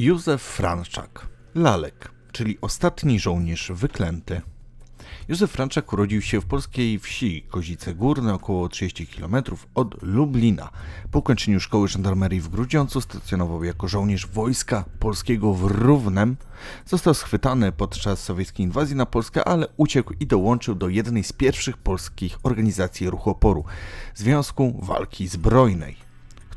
Józef Franczak, lalek, czyli ostatni żołnierz wyklęty. Józef Franczak urodził się w polskiej wsi Kozice Górne, około 30 km od Lublina. Po ukończeniu szkoły żandarmerii w Grudziącu stacjonował jako żołnierz wojska polskiego w Równem. Został schwytany podczas sowieckiej inwazji na Polskę, ale uciekł i dołączył do jednej z pierwszych polskich organizacji ruchu oporu Związku Walki Zbrojnej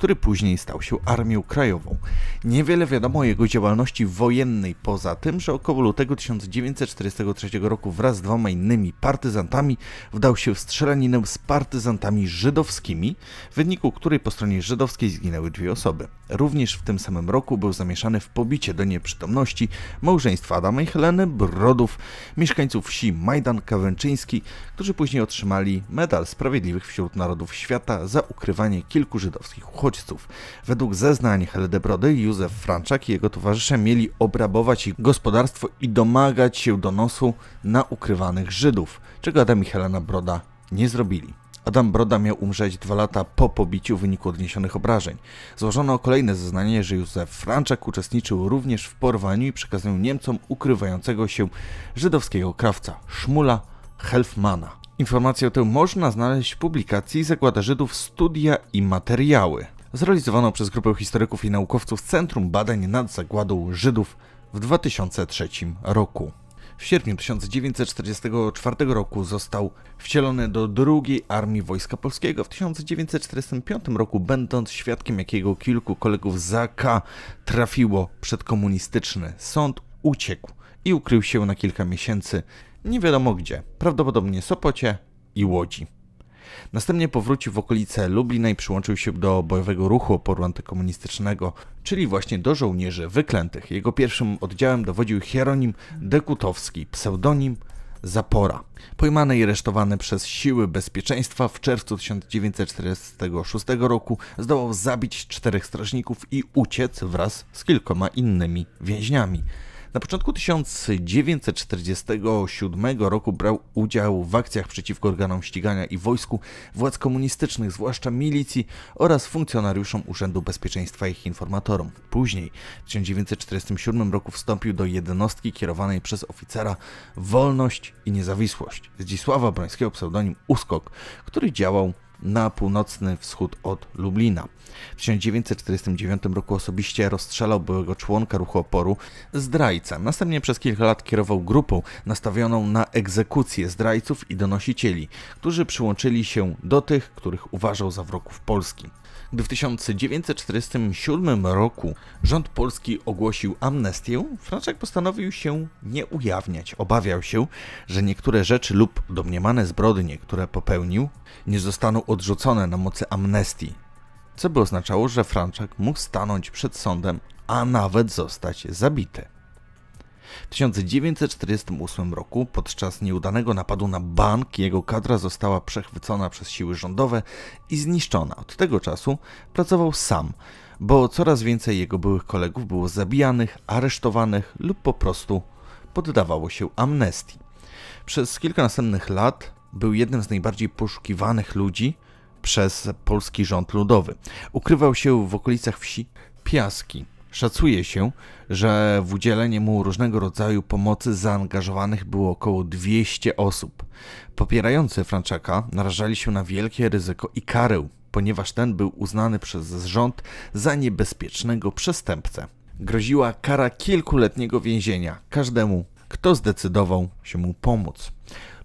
który później stał się Armią Krajową. Niewiele wiadomo o jego działalności wojennej, poza tym, że około lutego 1943 roku wraz z dwoma innymi partyzantami wdał się w strzelaninę z partyzantami żydowskimi, w wyniku której po stronie żydowskiej zginęły dwie osoby. Również w tym samym roku był zamieszany w pobicie do nieprzytomności małżeństwa Adama i Heleny Brodów, mieszkańców wsi Majdan Kawęczyński, którzy później otrzymali Medal Sprawiedliwych wśród Narodów Świata za ukrywanie kilku żydowskich uchodźców. Według zeznań Heldebrody, Józef Franczak i jego towarzysze mieli obrabować ich gospodarstwo i domagać się donosu na ukrywanych Żydów, czego Adam i Helena Broda nie zrobili. Adam Broda miał umrzeć dwa lata po pobiciu w wyniku odniesionych obrażeń. Złożono kolejne zeznanie, że Józef Franczak uczestniczył również w porwaniu i przekazaniu Niemcom ukrywającego się żydowskiego krawca Szmula Helfmana. Informację tę można znaleźć w publikacji Zagłada Żydów Studia i Materiały zrealizowaną przez grupę historyków i naukowców Centrum Badań nad Zagładą Żydów w 2003 roku. W sierpniu 1944 roku został wcielony do II Armii Wojska Polskiego. W 1945 roku, będąc świadkiem jakiego kilku kolegów z AK trafiło przed komunistyczny sąd, uciekł i ukrył się na kilka miesięcy nie wiadomo gdzie, prawdopodobnie Sopocie i Łodzi. Następnie powrócił w okolice Lublina i przyłączył się do bojowego ruchu oporu antykomunistycznego, czyli właśnie do żołnierzy wyklętych. Jego pierwszym oddziałem dowodził Hieronim Dekutowski, pseudonim Zapora, pojmany i aresztowany przez siły bezpieczeństwa w czerwcu 1946 roku, zdołał zabić czterech strażników i uciec wraz z kilkoma innymi więźniami. Na początku 1947 roku brał udział w akcjach przeciwko organom ścigania i wojsku władz komunistycznych, zwłaszcza milicji oraz funkcjonariuszom Urzędu Bezpieczeństwa i ich informatorom. Później w 1947 roku wstąpił do jednostki kierowanej przez oficera Wolność i Niezawisłość Zdzisława Brońskiego pseudonim Uskok, który działał na północny wschód od Lublina. W 1949 roku osobiście rozstrzelał byłego członka ruchu oporu zdrajca. Następnie przez kilka lat kierował grupą nastawioną na egzekucję zdrajców i donosicieli, którzy przyłączyli się do tych, których uważał za wrogów Polski. Gdy w 1947 roku rząd polski ogłosił amnestię, Franczak postanowił się nie ujawniać. Obawiał się, że niektóre rzeczy lub domniemane zbrodnie, które popełnił, nie zostaną odrzucone na mocy amnestii, co by oznaczało, że Franczak mógł stanąć przed sądem, a nawet zostać zabity. W 1948 roku podczas nieudanego napadu na bank jego kadra została przechwycona przez siły rządowe i zniszczona. Od tego czasu pracował sam, bo coraz więcej jego byłych kolegów było zabijanych, aresztowanych lub po prostu poddawało się amnestii. Przez kilka następnych lat był jednym z najbardziej poszukiwanych ludzi przez polski rząd ludowy. Ukrywał się w okolicach wsi Piaski, Szacuje się, że w udzielenie mu różnego rodzaju pomocy zaangażowanych było około 200 osób. Popierający Franczaka narażali się na wielkie ryzyko i karę, ponieważ ten był uznany przez rząd za niebezpiecznego przestępcę. Groziła kara kilkuletniego więzienia każdemu, kto zdecydował się mu pomóc.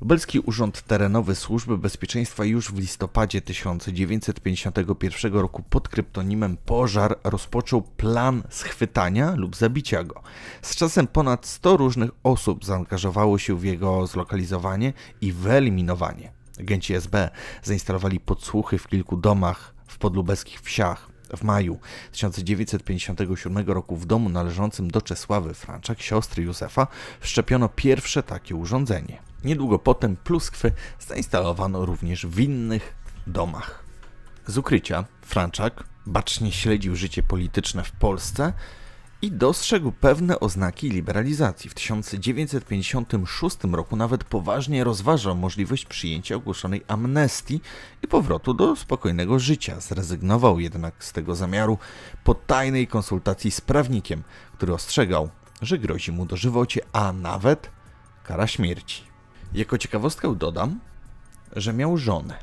Lubelski Urząd Terenowy Służby Bezpieczeństwa już w listopadzie 1951 roku pod kryptonimem Pożar rozpoczął plan schwytania lub zabicia go. Z czasem ponad 100 różnych osób zaangażowało się w jego zlokalizowanie i wyeliminowanie. Agenci SB zainstalowali podsłuchy w kilku domach w podlubeskich wsiach. W maju 1957 roku w domu należącym do Czesławy Franczak, siostry Józefa, wszczepiono pierwsze takie urządzenie. Niedługo potem pluskwy zainstalowano również w innych domach. Z ukrycia Franczak bacznie śledził życie polityczne w Polsce i dostrzegł pewne oznaki liberalizacji. W 1956 roku nawet poważnie rozważał możliwość przyjęcia ogłoszonej amnestii i powrotu do spokojnego życia. Zrezygnował jednak z tego zamiaru po tajnej konsultacji z prawnikiem, który ostrzegał, że grozi mu dożywocie, a nawet kara śmierci. Jako ciekawostkę dodam, że miał żonę,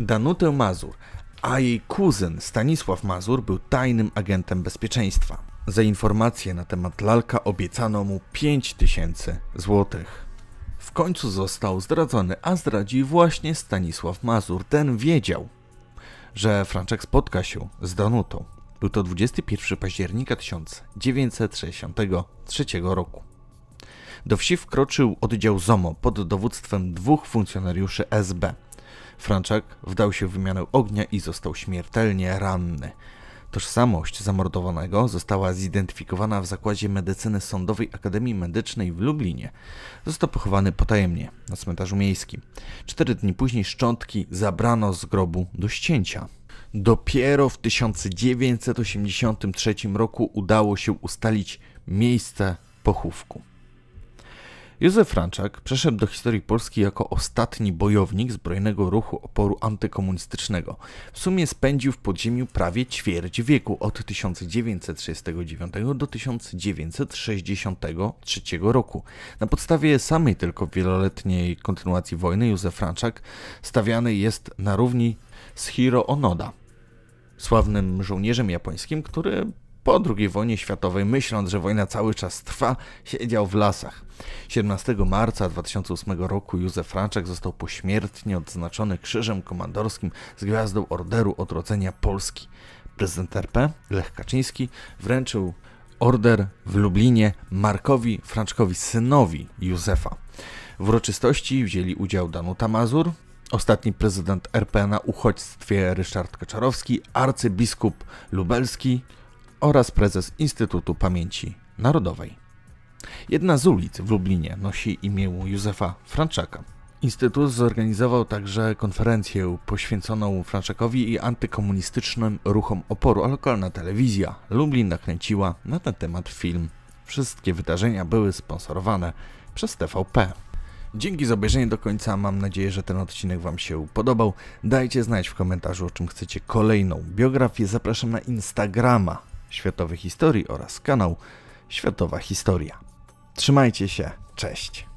Danutę Mazur, a jej kuzyn Stanisław Mazur był tajnym agentem bezpieczeństwa. Za informacje na temat lalka obiecano mu 5000 złotych. W końcu został zdradzony, a zdradzi właśnie Stanisław Mazur. Ten wiedział, że Franczek spotka się z Danutą. Był to 21 października 1963 roku. Do wsi wkroczył oddział ZOMO pod dowództwem dwóch funkcjonariuszy SB. Franczak wdał się w wymianę ognia i został śmiertelnie ranny. Tożsamość zamordowanego została zidentyfikowana w Zakładzie Medycyny Sądowej Akademii Medycznej w Lublinie. Został pochowany potajemnie na cmentarzu miejskim. Cztery dni później szczątki zabrano z grobu do ścięcia. Dopiero w 1983 roku udało się ustalić miejsce pochówku. Józef Franczak przeszedł do historii Polski jako ostatni bojownik zbrojnego ruchu oporu antykomunistycznego. W sumie spędził w podziemiu prawie ćwierć wieku od 1939 do 1963 roku. Na podstawie samej tylko wieloletniej kontynuacji wojny Józef Franczak stawiany jest na równi z Hiro Onoda, sławnym żołnierzem japońskim, który po II wojnie światowej, myśląc, że wojna cały czas trwa, siedział w lasach. 17 marca 2008 roku Józef Franczak został pośmiertnie odznaczony Krzyżem Komandorskim z Gwiazdą Orderu Odrodzenia Polski. Prezydent RP Lech Kaczyński wręczył order w Lublinie Markowi Franczkowi, synowi Józefa. W uroczystości wzięli udział Danuta Mazur, ostatni prezydent RP na uchodźstwie Ryszard Kaczarowski, arcybiskup lubelski oraz prezes Instytutu Pamięci Narodowej. Jedna z ulic w Lublinie nosi imię Józefa Franczaka. Instytut zorganizował także konferencję poświęconą Franczakowi i antykomunistycznym ruchom oporu, a lokalna telewizja Lublin nakręciła na ten temat film. Wszystkie wydarzenia były sponsorowane przez TVP. Dzięki za obejrzenie do końca. Mam nadzieję, że ten odcinek Wam się podobał. Dajcie znać w komentarzu, o czym chcecie kolejną biografię. Zapraszam na Instagrama Światowej Historii oraz kanał Światowa Historia. Trzymajcie się, cześć!